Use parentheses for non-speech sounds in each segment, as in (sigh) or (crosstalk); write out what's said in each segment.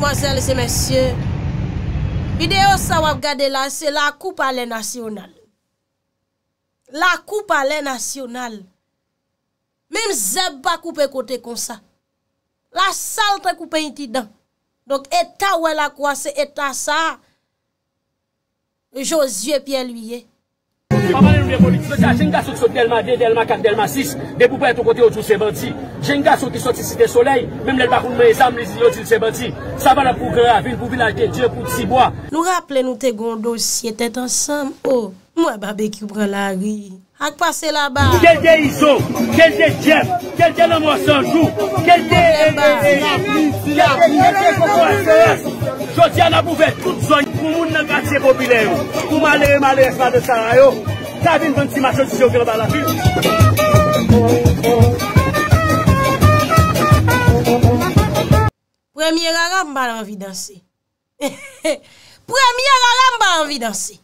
Monselle se monsye, videyo sa wap gade la se la koupa le nasyonal. La koupa le nasyonal. Mem ze ba koupe kote kon sa. La salte koupe yi ti dan. Donk etan wè la kwa se etan sa. Josye piye luyye. Jenga sou ki soti delma 2, delma 4, delma 6 De pou prete ou kote oujou se banti Jenga sou ki soti si de soley Mem lèl bakoun mè zanm lèl zil yo zil se banti Sa vana pou gravin pou vilajte dje pou tsi bo Nou rapple nou te gondos si etet ansam Ou mwè babek yu pre la ri Ak pase la ba Kèl de izo, kèl de djem Kèl de namos anjou Kèl de engez Kèl de engez Choti an apouve tout zon Moun nan kase bo bile yo Mou male e male esma de saray yo Tade mwen ti macho si soke la bala. Premye raga mba la envi danse. (laughs) Premye raga mba la envi danse.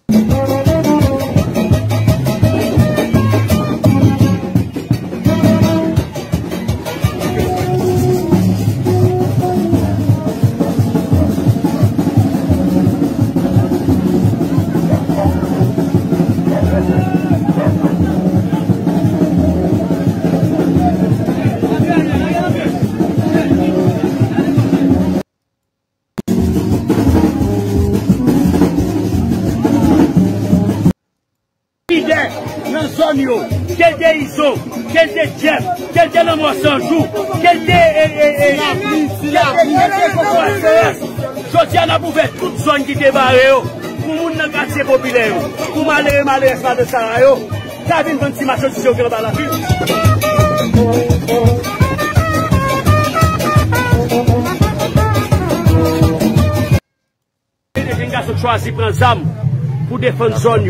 Son yo, ke te iso Ke te djem, ke te namwa sanjou Ke te e e e e Si la fi, si la fi, si la fi Sos ya na pouve tout son Ki te vare yo, pou moun nan gase Popile yo, pou male re male Sva de saray yo, sa vin 26 maso Si se o kre bala Müzik Müzik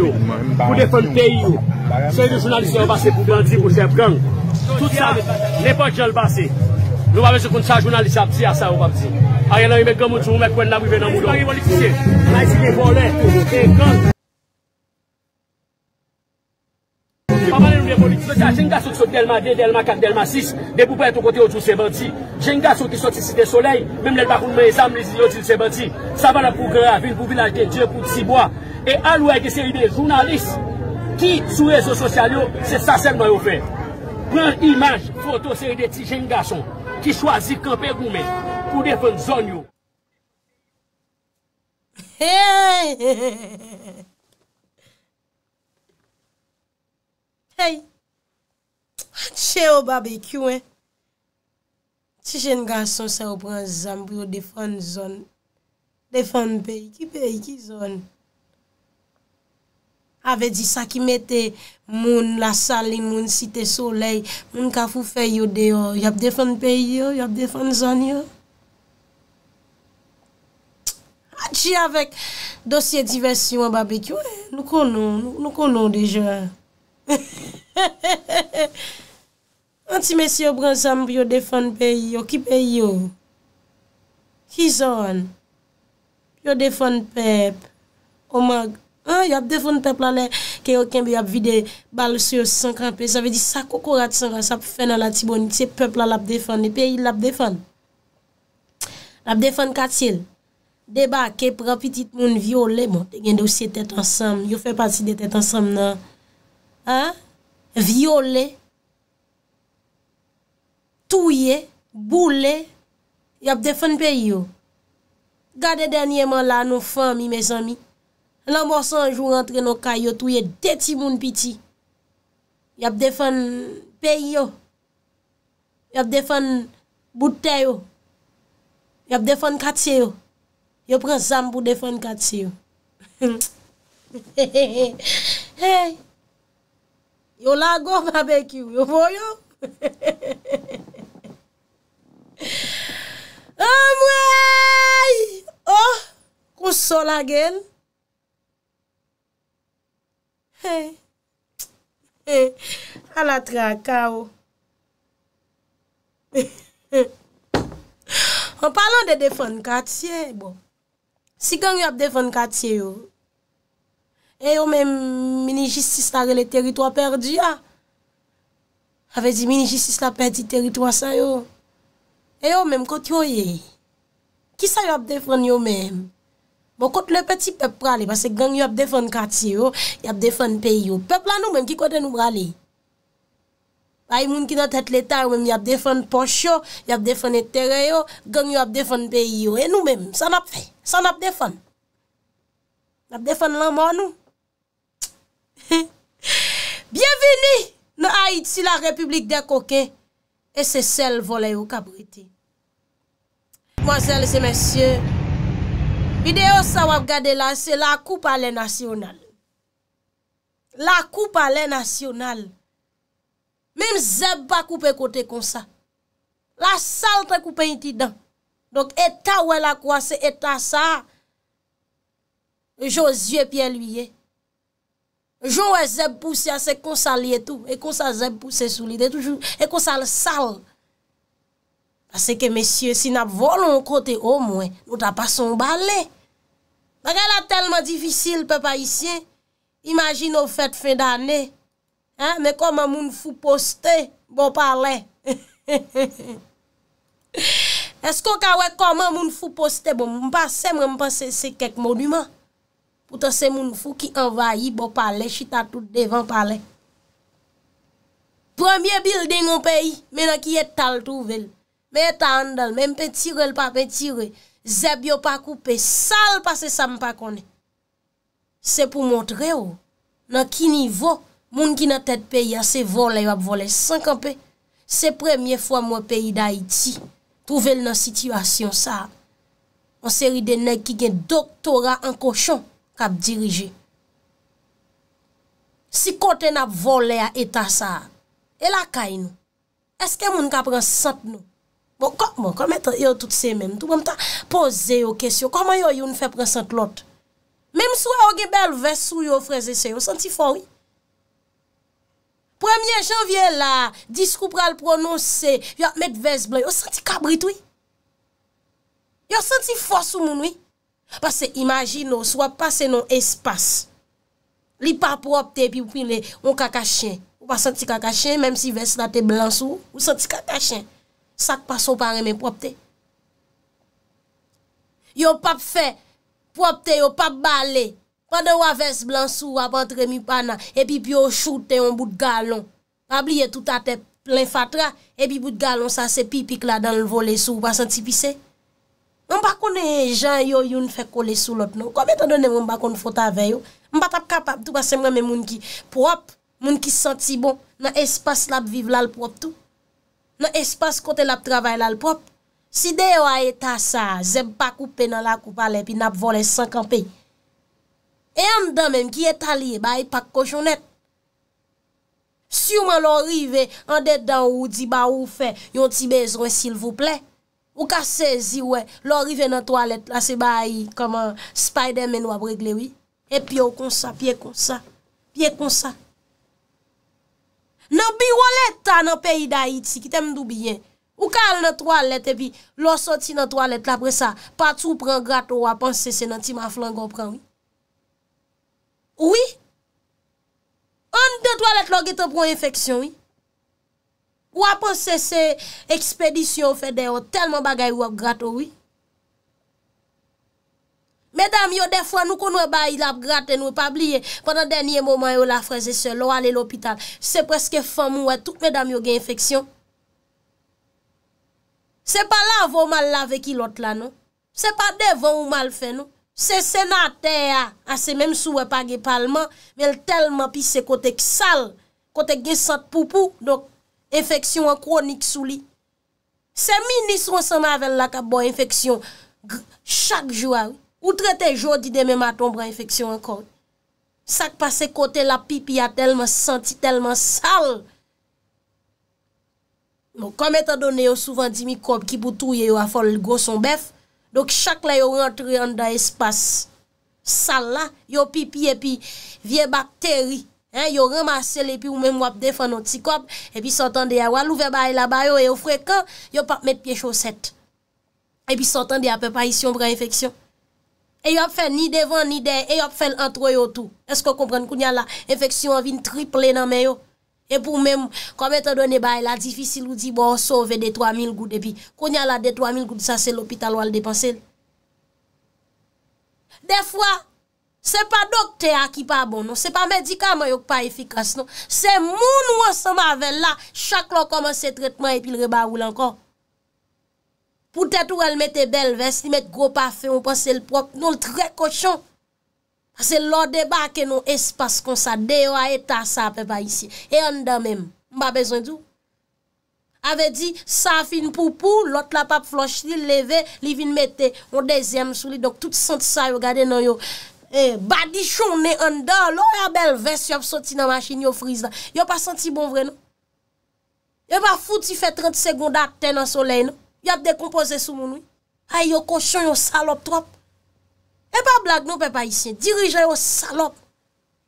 Müzik Müzik Müzik Se yon jounaliste an basse pou banti pou seb gang Tout sa, ne pa joun al basse Nou a vez yo kon sa jounaliste ap ti a sa ou pa ap ti A yon an yon men gamouti ou men kwen la wiven an moulon Nan yon jounaliste se Nan yon jounaliste se Nan yon jounaliste se Jenga sou ki sot delma de, delma kat, delma sis De pou prete kote ou tou sebanti Jenga sou ki sot isi de solei Mem le bakoun men e zanm le zi yo ti sebanti Sa vana pou gravin pou vilaj de dje pou tsi boa E alou e de se yon jounaliste Ki sou rezo sosyal yo, se sa sen mwen yo fe. Pran imaj, foto seri de Tijen Gasson, ki chwazi kampen goumen, pou defen zon yo. Hey! Hey! Che yo barbe kyou, eh. Tijen Gasson se yo pran zan pou yo defen zon. Defen pe, ki pe, ki zon. Ave di sa ki mete moun la sali, moun site solei, moun ka fufè yo deyo. Yo ap defon pe yo, yo ap defon zan yo. Ati avèk dosye diversyon wè, babè ki wè, nou konon, nou konon deja. (laughs) An ti mè si yo bran zan pou yo defon pe yo, ki pe yo? Ki zan? Yo defon pep, omag. Yon ap defon pepl la le ke yo kenbe yon ap vide bal sou yon sankanpe. Sa ve di sa koko rat sankan, sa pou fè nan la tibouni. Se pepl la ap defon, ne peyi la ap defon. La ap defon katil. Deba ke prapitit moun viole, moun. Te gen de ou se tet ansam. Yon fè pati de tet ansam nan. Ha? Viole. Touye. Boule. Yon ap defon peyi yo. Gade denye man la nou fè mi, me zanmi. Anan mwos anjou rentre nou kay yo, touye deti moun piti. Yap defan peyi yo. Yap defan bute yo. Yap defan katsi yo. Yo pren zam pou defan katsi yo. (laughs) Yo lagov abek yo, yo voyo. An mwoy! Oh! Kousola gen! E, ala traka ou. (laughs) An palan de defon katye, bon. Si gen yon ap defon katye ou, e yo men mini-jistis la re le teritwa perdi ya. Ah. Ave di mini-jistis la perdi teritwa sa yo. E yo men kote yo ye. Ki sa yon ap defon yo men? Mwen bon, kote le peti pep prale, base gen yon ap defon kati yo, yon ap defon peyi yo. Pep la nou men, ki kote nou prale. A yon moun ki nan tet letar men, yon ap defon poncho, yon ap defon etere yo, gen yon ap defon peyi yo. E nou men, san ap defon. An ap defon lan moun (laughs) nou. Bienveni, nou a iti la republik de koke. E se sel vole yo kabriti. Mwen sel se men sye, Videyo sa wap gade la, se la koupa le nasyonal. La koupa le nasyonal. Mem zeb pa koupe kote kon sa. La sal te koupe yi ti dan. Donk etta wè la kwa, se etta sa. Jo zye piè luyè. Jo wè zeb pousse, se konsali etou. E konsa zeb pousse sou li de toujou. E konsa le sal. Ase ke mesye, si na volon kote o mwen, nou ta pa son balè. La gè la telman difisil pe pa isyen. Imagin nou fèt fè danè. Mè koman moun fù postè bo pale. Esko kwa wè koman moun fù postè bom. Mpase mwen mpase se kek moduman. Pouta se moun fù ki envayi bo pale. Chita tout devan pale. Premier building ou pe yi. Mè nan ki etal touvel. Mè etal andal. Mè mpe tirel pa pete tirel. Zeb yo pa koupe, sal pase sa mpa kone. Se pou montre yo, nan ki nivou, moun ki nan tet peyi a se vole yo ap vole. Sankan pe, se premye fwa mwen peyi da Iti, touvel nan situasyon sa, an seri de nek ki gen doktora an koshon kap dirije. Si kote nan ap vole a eta sa, el akay nou? Eske moun kap ren sante nou? Bon komon, komon mette yo tout se men. Tou mwen ta pose yo kesyo. Koman yo yon fè prensante lot? Mem sou a oge bel ves sou yo freze se, yo senti fò wè. Premye janvye la, disko pral prononse, yo mette ves blan, yo senti kabrit wè. Yo senti fò sou moun wè. Pase imagino, sou a pase non espase. Li pa propte, pi ou kaka chen. Ou pa senti kaka chen, mem si ves la te blan sou, ou senti kaka chen. Sak pa sou pare men pou ap te. Yo pap fe, pou ap te, yo pap bale, pa dewa ves blan sou, ap entre mi pana, epi pi yo choute yon bout galon. A bliye tout a te, plen fatra, epi bout galon sa se pipik la dan l vole sou, pa senti pise. Mba kone jean yo yon fe kole sou lot nou. Kome tan dene mba kone fote ave yo? Mba tap kapap tou pa semre men moun ki pou ap, moun ki senti bon, nan espas la pou vive lal pou ap tou. nan espas kote la p travay la l pop. Si deyo a etasa, zeb pa koupe nan la koupe ale, pi nap vole sankanpe. E yon dan menm ki etali, ba e pak kojonet. Si yon man lor rive, an det dan ou di ba ou fe, yon ti bezon, sil vou ple. Ou ka sezi, wè, lor rive nan toalet, la se ba a i, koman Spider-Man wap reglewi. E pi yo konsa, piye konsa. Pye konsa. Nan biwole ta nan peyi da Haiti ki teme dou biyen. Ou kal nan toalete vi, lo soti nan toalete la pre sa, pati ou pren grato wapan sese nan ti ma flan gopran. Ouwi, an de toalete logi te pren infeksyon ouwi. Wapan sese ekspedisyon fede ou, telman bagay wap grato ouwi. Medam yo defwa nou konwe ba il ap graten ou pa bliye Pendan denye moman yo la fraze se lo alè l'hôpital Se preske fam wè tout medam yo gen infeksyon Se pa la vò mal lave ki lot la nou Se pa devon ou mal fè nou Se senate a se mèm sou wè pa gen palman Mèl telman pisè kotek sal Kotek gen sat poupou Dok infeksyon an kronik sou li Se minis ronsama avèl la ka bo infeksyon Chak jwa ah wè Ou trete jodi de men maton bran infeksyon akot. Sak pase kote la pipi a telman santi, telman sal. Mou bon, kom etan donen yo souvan di mikop ki boutouye yo a fol goson bef. Dok chak la yo rentre an da espas. Sal la, yo pipi epi vie bakteri. Yo remasele epi ou men wap defan nonsi kop. Epi sotan de ya walu ve baye la baye yo e yo freke, yo pat met piye choset. Epi sotan de ya pepa isyon bran infeksyon. E yo ap fè ni devan ni de, e yo ap fè l'antroyo tou. Esk yo kompren, bon, kounyan la, efeksyon vin triple nan men yo. E pou men, koum etan do ne baye la, difisil ou di bo, on sove de 3000 goud epi. Kounyan la, de 3000 goud, sa se l'opital wale depanse. De fwa, se pa dokte a ki pa bon, se pa medikaman yo ki pa efikas, se moun wos se ma ven la, chak lò komanse tretman epi lreba ou lankon. Poutet ou el mette bel ves, li mette gro pafe, ou pas se l prok, nou l tre koshon. Se l lode ba ke nou espas kon sa, deyo a eta sa pe pa isi. E an da men, mba bezon di ou? Ave di, sa fin poupou, lot la pap flosh li leve, li vin mette, ou dezem sou li, dok tout senti sa, yo gade nan yo. E, eh, badi chon, ne an da, lo ya bel ves, yo ap soti nan machin, yo friz nan. Yo pa senti bon vre nou? Yo pa fouti fe 30 segonda ak ten nan soley nou? bi ap dekompose sou moun ou. Ay, yo koshon, yo salop trop. E pa blag nou pe pa isyen. Dirijen yo salop.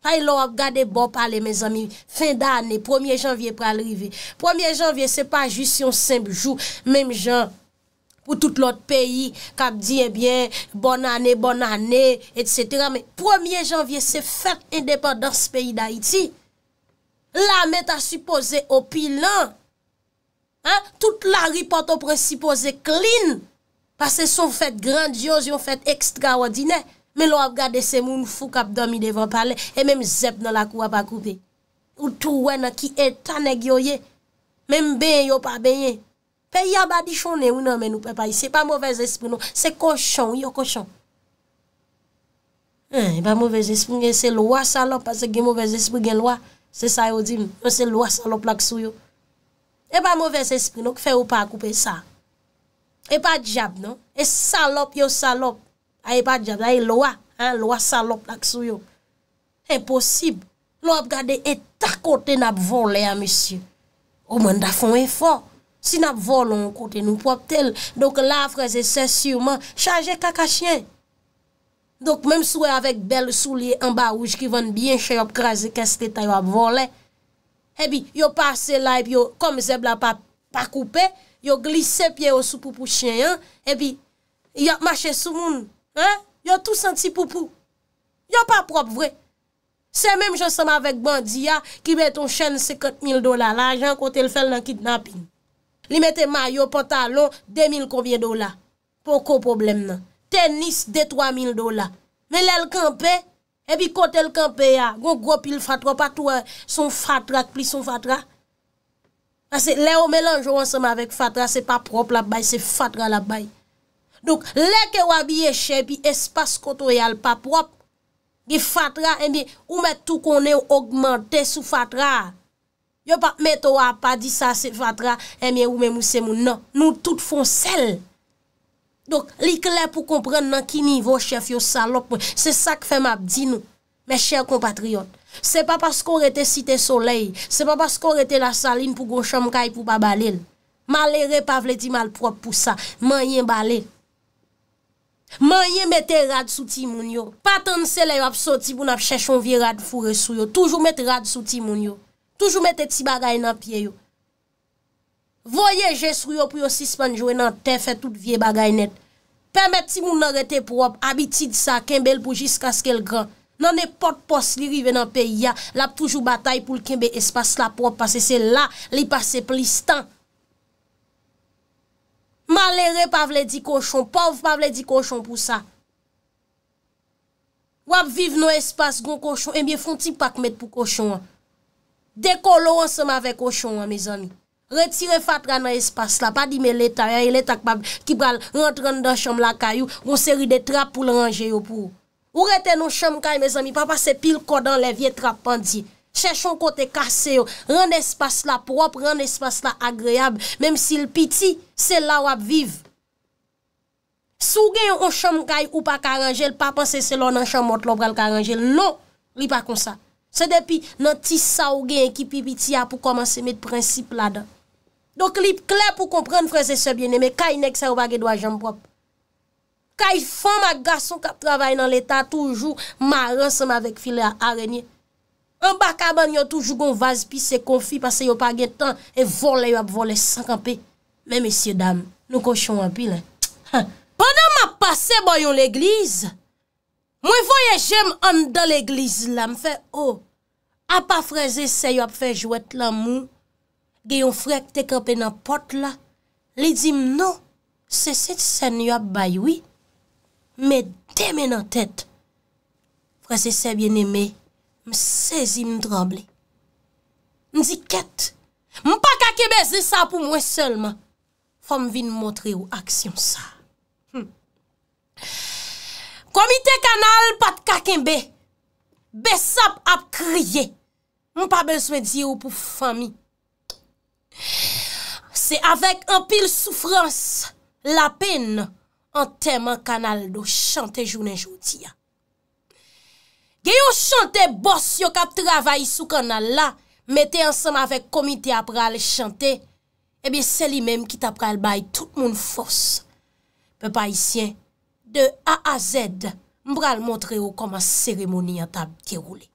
Ay, lo ap gade bo pale, men zami, fin da ane, premier janvye pre alrive. Premier janvye, se pa just yon sempjou, menm jan, pou tout lot peyi, kap di, e bie, bon ane, bon ane, et setera. Men, premier janvye, se fèk indépandans peyi da iti. La men ta suppose opi lan. Tout la ripoto precipo ze klin. Pase son fète grandiose, yon fète ekstraordine. Men lo ap gade se moun fou kap domi devan pale. E menm zèp nan la kou ap akoube. Ou tou wèna ki etanèk yo ye. Menm beye yo pa beye. Pe yabadi chone eh, ou nan menm ou pe paye. Se pa mouvez espri nou. Se kochon, yo kochon. E pa mouvez espri gen se lwa salop. Pase gen mouvez espri gen lwa. Se sa yodim. Se lwa salop lak sou yo. E pa mouvez espri nou ki fe ou pa koupe sa. E pa dijab nou. E salop yo salop. A e pa dijab. A e loa. Loa salop lak sou yo. Eposib. Lo ap gade etakote nap vole a monsiou. Ou mwen da fon e for. Si nap vole an kote nou po ap tel. Dok laf reze se surman. Chaje kaka chien. Dok menm sou e avek bel sou liye an ba wouj ki ven bien chayop kreze keste tayo ap vole. E pa dijab. Ebi, eh yo pase la epi yo kom zebla pa koupe, yo glise se pie yo sou poupou chen yon, epi, eh yo mache sou moun, yo tou senti poupou. Yo pa prop vwe. Se menm jen seman vek bandiya ki met ton chen se kote mil dola la ajan kote l fel nan kidnapping. Li mette mayo, pantalon, de mil konvye dola. Poko problem nan. Tenis, de 3 mil dola. Me lel kampe. Ebi kote l kanpe ya, gwo gwo pil fatra, pa tou son fatra, pli son fatra. Pase le o melanjou ansama vek fatra, se pa prop la bay, se fatra la bay. Donk, le ke wabi yeche, pi espas koto yal pa prop, ge fatra, emi ou me tou konen o augmenten sou fatra. Yo pa meto wap pa di sa se fatra, emi ou me mousen moun nan. Nou tout fon sel. Donk, li kler pou kompren nan ki nivou chef yo salop mwen, se sak fe map di nou, me chèr kompatriot. Se pa pas kon rete site solei, se pa pas kon rete la salin pou gon chanm kaj pou pa balel. Ma le repavle di malprop pou sa, man yen balel. Man yen mette rad sou ti moun yo. Patan se le yo ap soti pou nap chèchon vi rad fure sou yo. Toujou mette rad sou ti moun yo. Toujou mette ti bagay nan pie yo. Voyeje sou yo pou yo sisman joe nan te, fe tout vie bagay net. Permet ti moun nan rete prop, abitid sa, kembe l pou jiska skel gran. Nan ne pot pos li rive nan peya, lap toujou batay pou l kembe espas la prop, pase se la, li pase plistan. Malere pa vle di koshon, pov pa vle di koshon pou sa. Wap viv nou espas gon koshon, e eh mye fonti pak met pou koshon an. Dekolo an se ma ve koshon an, me zan. Retire fatra nan espas la. Pa di me letak pa ki pral rentran dan chanm la kayou. Gon seri de trap pou lan anje yo pou. Ou reten nan chanm kaye, me zami. Pa pase pil kodan le vie trap pandi. Chechon kote kase yo. Ran espas la prop, ran espas la agreyab. Mem si l piti, se la wap viv. Sou gen yon chanm kaye ou pa karanjel, pa pase se lon nan chanm mot lo pral karanjel. Non, li pa kon sa. Se depi nan ti sa ou gen ki pi piti ya pou komanse met prinsip la dan. Donk lip kler pou komprende freze sebyene, me kay nek sa ou bagay do a jam prop. Kay fan ma gason kap travay nan l'Etat, toujou ma ran seman vek filè a renyen. An baka ban yo toujou gon vaz pi se konfi, pase yo pagay tan, e volay yo ap volay sankan pi. Me, mesye dam, nou koshon wapil. Pendan ma pase boyon l'Eglise, mwen voye jem an dan l'Eglise la, mwen fè, oh, ap pa freze se yo ap fè jouet la moun, Gè yon frek te kapè nan pot la, li di m nou, se se ti sèny ap bayoui, mè demè nan tèt. Frè se sebyen emè, mè sezi m drable. Ndi ket, mè pa kakebe ze sa pou mwen selman, fòm vin montre ou aksyon sa. Hm. Komite kanal pat kakebe, besap ap kriye, mè pa beswen di ou pou fami, Se avèk an pil soufrans, la pen an tem an kanal do chante jounen joutiya. Gè yon chante bos yo kap travay sou kanal la, mette ansan avèk komite ap ral chante, ebyè eh seli mèm ki tap ral bay tout moun fos. Pe pa isyen, de a a zed mbral montre yo koma seremoni an tab kye roule.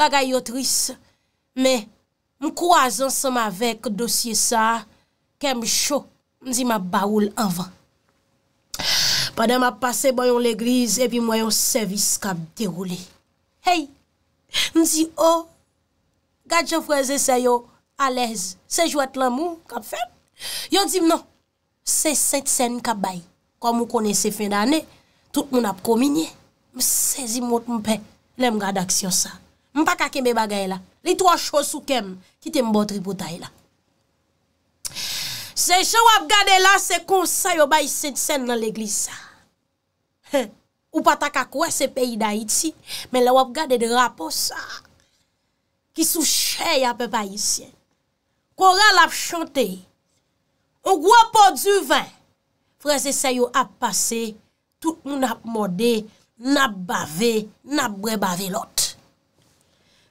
Bagay yo tris, mè mkouaz ansan avèk dosye sa a, kem chou, m zi ma baoul anvan. Padè m ap pase boyon l'eglize, epi mwayon servis kap deroule. Hey, m zi, oh, gajan fweze se yo, alez, se jwet lan mou, kap feb. Yo zi m non, se set sen kap bay, kom m konese fen ane, tout moun ap kominye, m se zi mot m pe, lem gada ksyon sa. M pa kakem be bagay la, li tou an chou sou kem, kite m botri potay la. Seche wap gade la se konsa yo bayi sèd sèd nan l'eglisa. Ou pata kakwa se peyi da iti, men lè wap gade de rapos sa, ki sou chè ya pe bayi sèd. Kora l ap chante, ou gwapo du vè, freze sè yo ap pase, tout nou nap mode, nap bave, nap bre bave lot.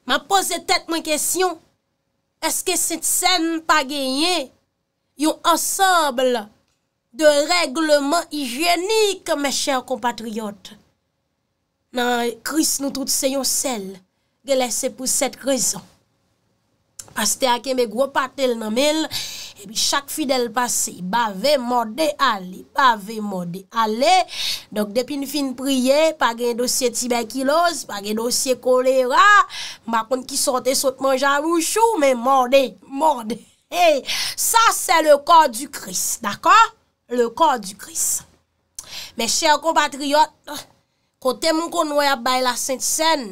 Ma pose tèt mwen kesyon, eske sèd sèd n pa genye, yon ansambl de reglement hygienik, me chèr kompatriot. Nan, kris nou tout se yon sel ge lese pou set krizon. Pastè ake me gwo patel nanmel, ebi chak fidèl pase, bave, morde, ale, bave, morde, ale, dok depi n fin priye, pa gen dosye tibè kiloz, pa gen dosye kolera, makon ki sote sote manja wouchou, me morde, morde, E, sa se le kor du kris, d'akor? Le kor du kris. Mè chèr kompatriot, kote moun kon wè ap bay la sènt sèn,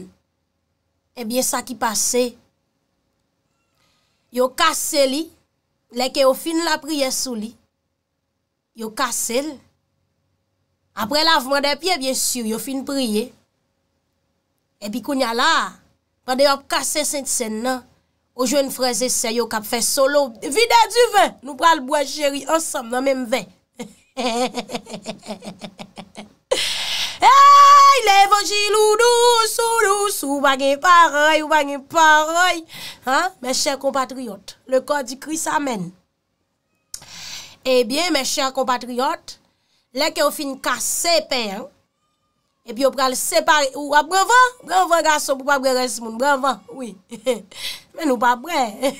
e bè sa ki pase. Yo kase li, lè ke yo fin la priye sou li. Yo kase li. Apre la vman de piye, bè syou, yo fin priye. E pi koun ya la, pwè de yo kase sènt sèn nan. Ou jwen freze se yo kap fe solo, vide du ven, nou pral boye jeri ansam nan menm ven. (laughs) Hey, levonji loudous, loudous, ou bagen paroy, ou bagen paroy. Ha, men chèr compatriot, le kor di kri sa men. Ebyen, eh men chèr compatriot, leke ou fin kase pey an. E pi yo pral separe, ou ap branvan? Branvan ga son pou pa branvan si moun, branvan, oui. Men ou pa branvan.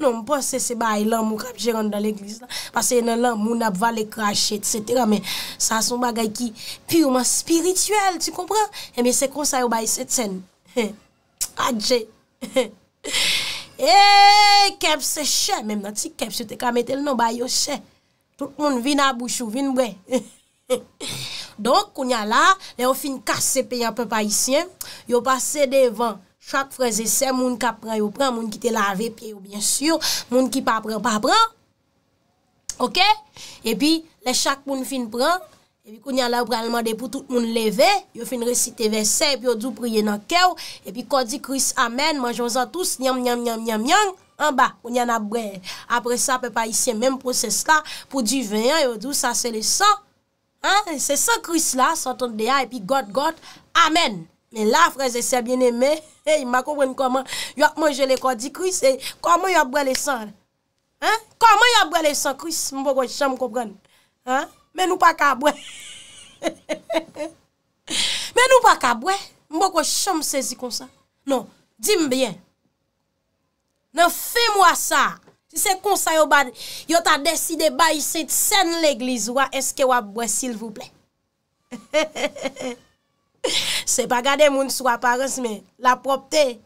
Non, mwen pas se se bay lan moun kap jiron dan l'enklise la. Pase yon lan moun ap vale krashe, etc. Men, sa son bagay ki pyrman spirituel, ti kompran? E mi se konsay yo bay seten. Adje. E, keps se chè, men mwen ti keps yo te kamet el non bay yo chè. Tout moun vin a bouchou, vin wè. E. Donk kounya la Le ou fin kase pe yon pe pa isyen Yo pase devan Chak freze se moun ka pre yo pre Moun ki te lave pe yo bien sur Moun ki pa pre pa pre Ok E pi le chak moun fin pre Kounya la ou pre alman de pou tout moun leve Yo fin resite ve se E pi yo dou priye nan kew E pi kou di kris amen Majon zan tous nyam nyam nyam nyam An ba kounya na bre Apre sa pe pa isyen menm pou se sta Pou di ven yo dou sa se le san Se sa kris la, sa ton deya, epi god, god, amen. Men la, freze, se bien eme. Hey, (laughs) ma koubren koman. Yo akman je le kodi kris, e, koman yo abwe le san? Ha? Koman yo abwe le san kris? Mbo kwa chan mkoubren. Ha? Men nou pa kabwe. Men nou pa kabwe. Mbo kwa chan msezi konsan. Non, di mbyen. Non, fe mwa sa. Ha? Si se kon sa yo bad, yo ta deside bayi se tsen l'eglizwa, eske wap bwe silvouple. (laughs) Se pa gade moun sou aparens me, la propte.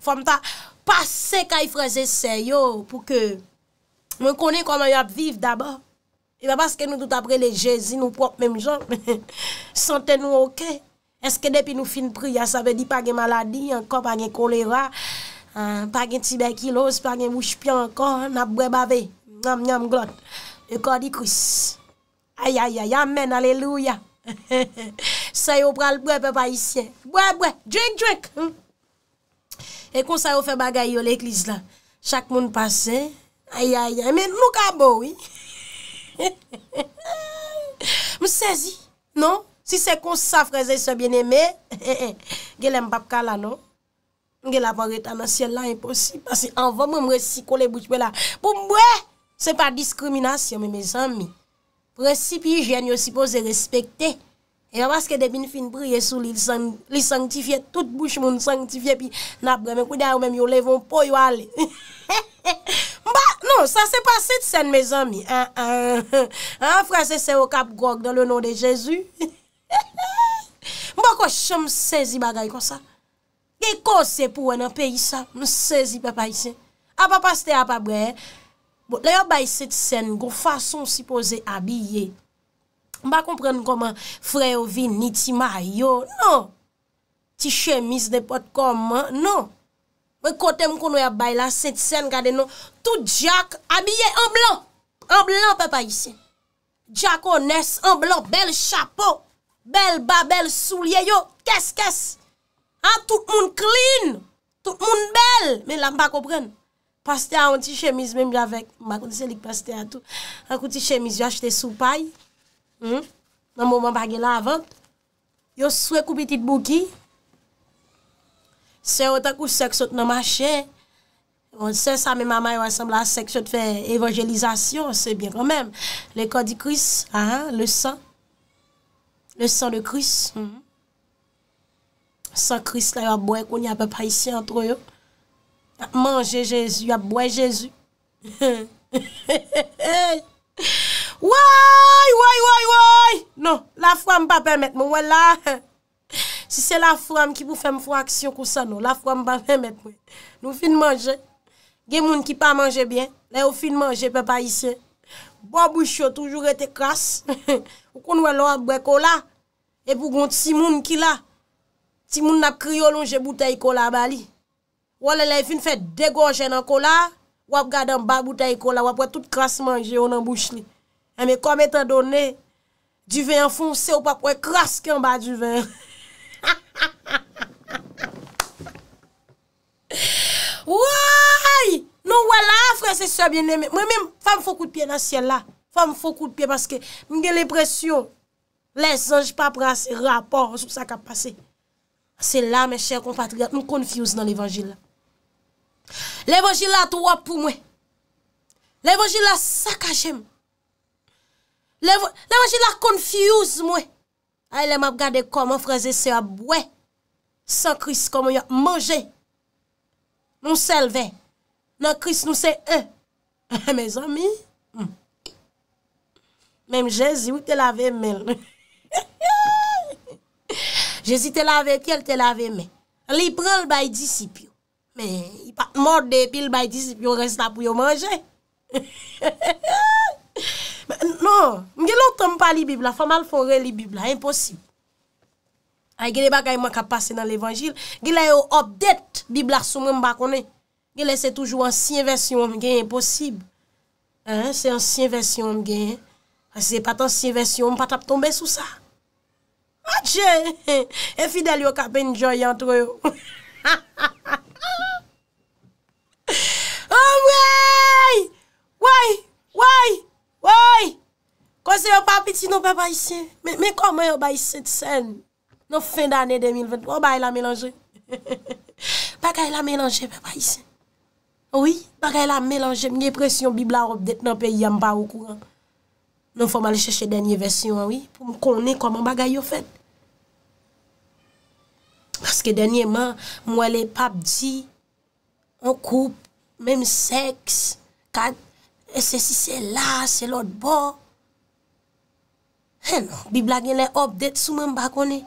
Fom ta pase ka yi freze se yo pou ke mwen konen koman yo ap viv daba. E ba baske nou dout apre le jezi nou prop mem jan, senten (laughs) nou ok. Eske depi nou fin pri, ya sa ve di pa gen maladi, an kop a gen kolera. Pa gen tibe kilos, pa gen mouche pya ankon, nap bwe bave, nam nyam glot, (laughs) yo kodi kous. Ayayay, amen, aleluya. Sayo pral bwe pe pa isye, bwe bwe, djwenk djwenk. E kon sayo fe bagay yo l'eklis la, chak moun pase, ayayay, men mou ka bo. Mou sezi, non, si se kon safreze se bieneme, gele mbap kala, non. Nge la pa reta nan sien la imposib. Asi anva mwen mwen siko le bouch mwen la. Pou mbwe, se pa diskriminasyon me, me zanmi. Pre si pi jen yo sipo ze respekte. E la baske debin fin priye sou li sanktifye. Tout bouch mwen sanktifye pi napre. Mwen kou der mwen mwen yo levon po yo ale. (laughs) Mba, non, sa se pa set sen me zanmi. An ah, ah, ah, franse se o kap gorg dan le nou de jezu. (laughs) Mba kwa chom sezi bagay konsa. Eko se pou wè nan peyi sa. Mwen sezi pepa isen. A ah, pa pa ste a pa bre. Lè yon bayi sete sen. Gon fason si pose abye. Mwen pa komprenn koman. Freyo vin ni ti mayo. Non. Ti chemise de pot koman. Non. Mwen kote mwen kon wè bayi la sete sen. Kade non. Tout diak abye en blan. En blan pepa isen. Diyak o nes en blan. Bel chapo. Bel ba bel soulye yo. Kes kes. Tout moun klin, tout moun bel. Men la m pa kopren. Paste a an ti chemise men m javek. M pa kon se lik paste a tout. An kouti chemise yo achete sou paye. Hmm? Nan mouman bagye la avant. Yo souwe kou piti bouki. Se o takou seksot nan mache. Bon, se sa me mama yo asembla seksot fe evanjelizasyon. Se biro men. Le ko di kris, le san. Le san de kris. San kris la yo ap boye konye ap pepa isye antro yo. A manje Jezu, yo ap boye Jezu. Woy, woy, woy, woy! Non, la fwa m pa pemet mo, wè la. Si se la fwa m ki pou fèm fwa aksyon kousa nou, la fwa m pa pemet mo. Nou fin manje. Ge moun ki pa manje bien, la yo fin manje pepa isye. Bo boucho toujou rete kras. (laughs) Ou kon wè lo ap boye kon la, e pou gont si moun ki la. Ti moun nap kriyo loun jè butay kola bali. Wale le fin fè degonjen nan kola, wap gada mba butay kola, wap wè tout kras manje yon nan bouch li. Eme eh, kom etan donè, di vin fonse wap wè kras ki yon ba di vin. Waaay! Nou wala, fre se sè bien eme. Mwen mèm, fèm fò kout piè nan sien la. Fèm fò kout piè, paske mwen gen lè presyon. Lè zanj pa prase rapor sou sa kap pase. Se la, me chèr compatriote, nou konfius nan l'Evangile. L'Evangile la tou wap pou mwe. L'Evangile la sakajem. L'Evangile la konfius mwe. Aile map gade kon, mwen fraze se a bwe. San Christ kon mwen yo mwje. Mwen selve. Nan Christ nou se e. Me zami. Mem Jezi ou te lave men. Yow! (laughs) Jezi te lave pi, el te lave men. Li prel bay disipyo. Men, morde pil bay disipyo, resla pou yo manje. (laughs) Non, mge loutan pa li bibla, famal fonre li bibla, imposib. Ay gile bagay man ka pase nan l'evangil, gile yo opdet bibla soumen bakone. Gile se toujou ansin versyon, mge, imposib. Se ansin versyon, mge, se pat ansin versyon, mpa tap tombe sou sa. Matje, e fidel yo kapen njoy yantro yo. O mwen! Woy, woy, woy! Kose yo papiti nou pe pa isye. Men koman yo ba isye tsen? Non fin d'ane 2020, woy ba yi la melange? Ba ka yi la melange, pe pa isye. Owi, ba ka yi la melange. Mwen yi pres yon bibla obdet nan pe yam pa wou kouran. Non fòm alè chèche denye versyon anwi, pou m konè koman bagay yo fèt. Paskè denye man, m wè lè pap di, an koup, mèm sèks, kàn, e sè si sè la, sè lòt bò. Hè nan, bibla gen lè obdè tsouman bagonè,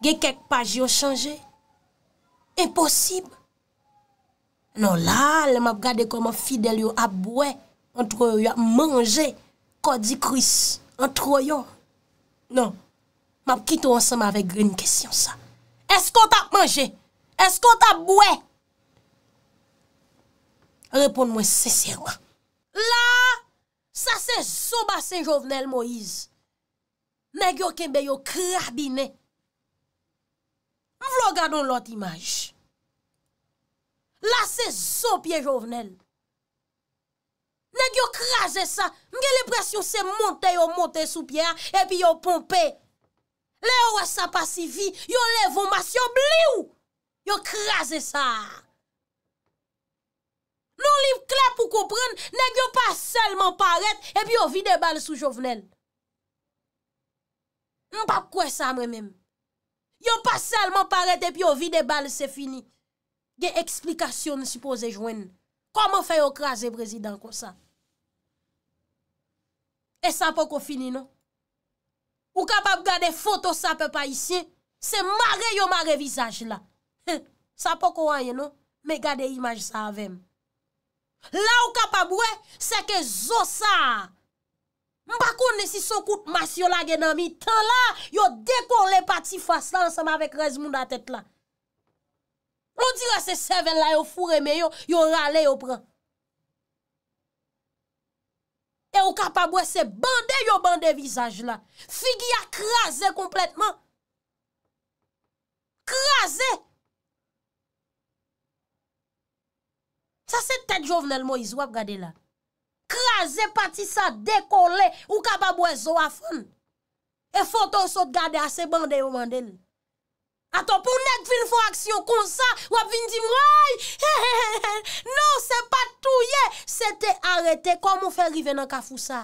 gen kèk paj yo chanjè. Imposib. Nan la, lè m ap gade koman fidèl yo ap bwè, an tò yo yo manjè, Kodi kris, entroyon. Non, mapkito ansama avek ren kesyon sa. Eskot ap manje? Eskot ap bwe? Repon mwen seserwa. La, sa se soba se jovenel Moise. Megyo kembe yo krabine. Mvloga don lot imaj. La se so pie jovenel. Nèk yo kraze sa, mwen gen le pres yon se monte, yo monte sou piya, epi yo pompe. Le yo wè sa pasi vi, yo levon mas, yo bli ou, yo kraze sa. Nou li kla pou koupren, nèk yo pa selman paret, epi yo vide bal sou jovenel. Mwen pa kouè sa mwen men. Yo pa selman paret, epi yo vide bal se fini. Gen eksplikasyon si pose jwen nou. Koman fè non? yo krasè brezidan kon sa? E sa pou kon fini nou? Ou kapap gade foto sa pe pa isye, se mare yo mare visaj la. Sa pou kon wanyen nou? Me gade imaj sa avem. La ou kapap wè, se ke zo sa. Mbakoun ne si sokout masyo la genan mi tan la, yo dekon le pati fwa san sa ma vek rez moun da tet la. Loun dire se sevel la yo fure me yo, yo rale yo pran. E ou kapabwe se bande yo bande vizaj la. Figi a krasen kompletman. Krasen. Sa se tete jovenel mo yi zwap gade la. Krasen pati sa dekole ou kapabwe zo afan. E foton sot gade a se bande yo manden. Aton pou nek fin fon aksyon konsa, wap vin di mwoy! (laughs) Non, se pa touye, se te arete komon fe rive nan kafousa.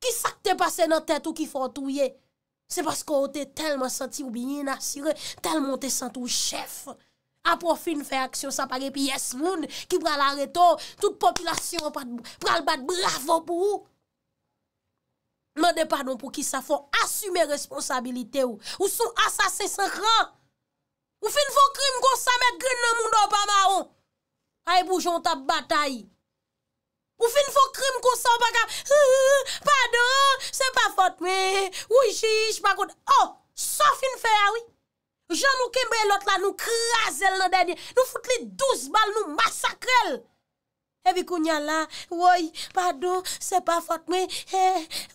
Ki sak te pase nan tet ou ki fon touye? Se paskou ou te telman senti ou binye nasire, telman te senti ou chef. Apo fin fe aksyon sa pare pi yes moun, ki pral areto, tout popilasyon pral bat bravo pou ou. Donnen pardon pou ki sa fon asume responsabilite ou. Ou son asase se ran. Ou fin fon krim kon sa met grin nan moun do pa maron. Aye boujon ta batay. Ou fin fon krim kon sa wakam. Pardon, se pa fote me. Ou jish, pakote. Oh, so fin fe ya ah ou. Jan nou kembe lot la nou krasel nan denye. Nou foute li 12 bal nou masakrel. Ewi kou nyala, woy, pado, se pa fote mwen, e,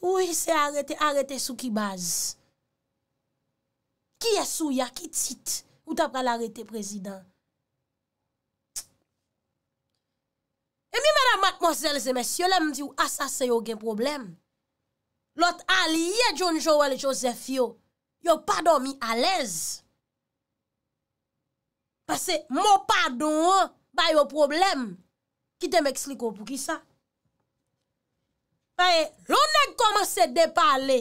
woy, se arete, arete sou ki baz. Ki esou ya, ki tit, ou ta pral arete prezident? E mi mèdame matmozèl zèmè, si yo lèm di ou asase ah, yo gen problem. Lot Ali, ye John Joel Joseph yo, yo pado mi alez. Pase, mò pado, ba yo problem. ki tem eks li ko pou ki sa. Faye, lonek komanse de pale,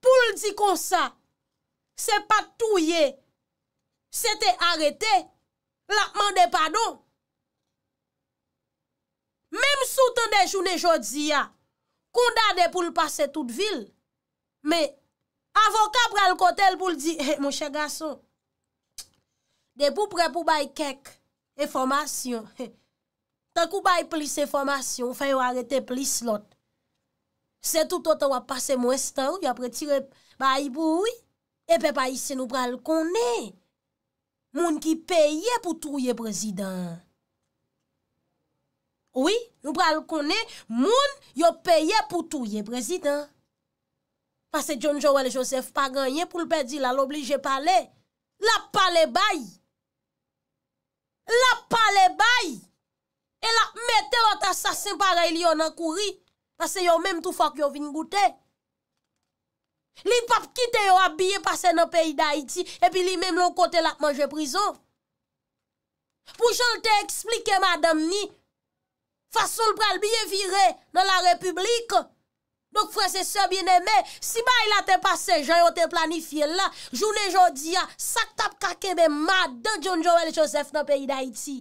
pou l di kon sa, se patouye, se te arete, la mande pado. Mem sou tan de joun e jodi ya, konda de pou l pase tout vil, me avoka pral kote l pou l di, he, eh, monshe gason, de pou pre pou bay kek, e formasyon, he, eh, ta kou bay plis e formasyon, fè yo arete plis lot. Se toutot wap pase mwestan, yo apre tire bayi boui, epe bayi se nou pral kone, moun ki peye pou touye prezident. Oui, nou pral kone, moun yo peye pou touye prezident. Pase John Joel Joseph pa ganyen, pou l'bedi la, l'oblige pale, la pale bayi. La pale bayi. E la mette vat asasin pare li yon nan kouri. Nan se yon menm tou fok yon vin goute. Li pap kite yon ap biye pase nan peyi da iti. E pi li menm loun kote la manje prizo. Pou jol te eksplike madam ni. Fason l pral biye vire nan la republik. Dok fwese se bieneme. Si bay la te pase jayon te planifiye la. Jounen jodi ya sak tap kakebe madan. John Joel Joseph nan peyi da iti.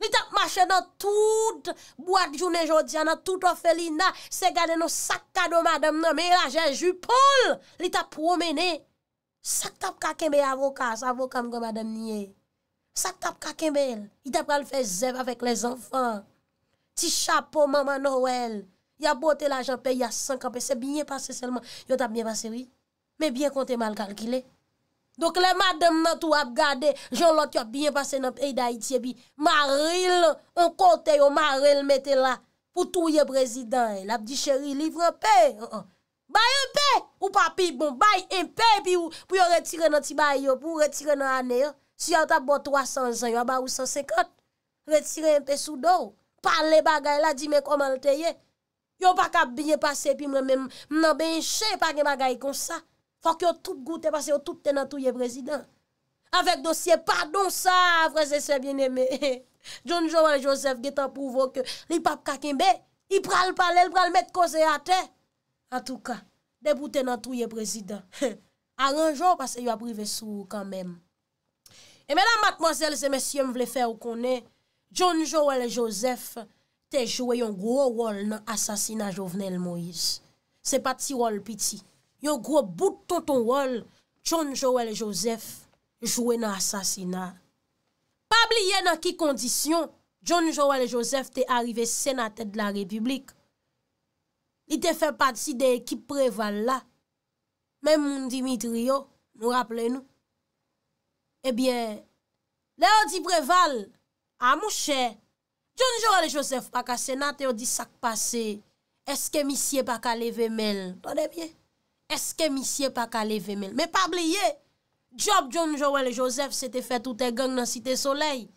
Li tap mache nan tout boak jounen jodyan nan tout ofelin nan se gade nou sakta do madam nan me la jenjupol. Li tap promene, sakta ap kakembe avokas, avokam go madam niye. Sakta ap kakembe el, li tap kalfe zev avèk les enfan. Ti chapo mama noel, ya bote la jampè, ya sankampè, se bine pase selman. Yo tap mye vasewi, me bine konte mal kalkile. Dok le madem nan tou ap gade, joun lot yo ap binye pase nan peyda itye bi, maril, an kote yo maril mette la, pou touye prezident, lap di cheri, livre pe, baye bon, bon un pe, ou papi, baye un pe, pou yo retire nan ti baye yo, pou yo retire nan ane yo, si yo tap bo 300 an, yo abar ou 150, retire un pe sou do, pale bagay la, di men komalteye, yo pa kap binye pase, pi mnen benche, pa gen bagay kon sa, Fwa ki (laughs) (laughs) yo troub gout te pase yo troub te nan touye prezident. Avèk dosye, pardon sa, avre se se bien eme. John Joël Joseph get an pouvo ke li pap kakinbe, i pral pale, l pral met koze ate. An touka, debout te nan touye prezident. Ar anjou, pase yo aprive sou kanmèm. E mèdam matmozèl, se mèsyèm vle fè ou konè, John Joël Joseph te jouè yon gro wòl nan asasina Jovenel Moïse. Se pati wòl piti. yo gro bout ton ton wol, John Joël Joseph, jouè nan asasina. Pabli yè nan ki kondisyon, John Joël Joseph te arrive senatèd la republik. Li te fè pati de ekip Preval la. Men moun Dimitri yo, nou rappele nou. Ebyen, eh le yo di Preval, a ah, mouchè, John Joël Joseph baka senatè, yo di sakpase, eske misye baka leve mel, ton ebyen. Eske misye pa kale vemel. Me pabli ye, job John Joel Joseph se te fet ou te gang nan Site Soleil.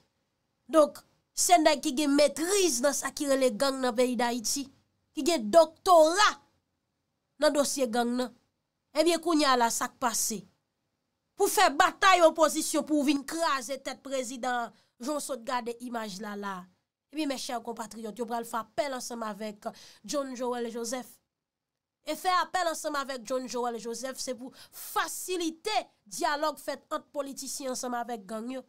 Dok, senday ki ge metriz nan sakirele gang nan beyi da iti. Ki ge doktorat nan dosye gang nan. Ebiye kounye ala sak pase. Pou fe batay oposisyon pou vin kraze tet prezident John Sotgade Imajlala. Ebiye me chèv kompatriyot, yo pral fapel ansem avèk John Joel Joseph. E fè apel ansem avèk John, Joël et Joseph se pou fasilite dialog fèt ant politisyen ansem avèk Gagnon.